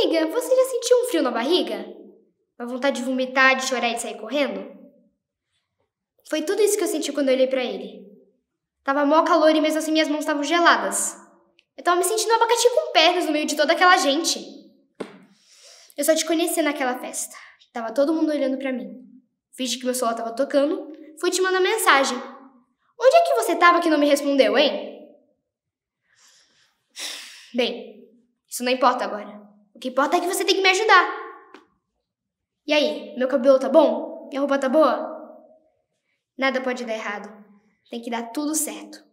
Amiga, você já sentiu um frio na barriga? Uma vontade de vomitar, de chorar e de sair correndo? Foi tudo isso que eu senti quando eu olhei para ele. Tava mó calor e mesmo assim minhas mãos estavam geladas. Eu tava me sentindo um abacaxi com pernas no meio de toda aquela gente. Eu só te conheci naquela festa. Tava todo mundo olhando para mim. Fiz que meu celular tava tocando, fui te mandar mensagem. Onde é que você tava que não me respondeu, hein? Bem, isso não importa agora. O que importa é que você tem que me ajudar. E aí, meu cabelo tá bom? Minha roupa tá boa? Nada pode dar errado. Tem que dar tudo certo.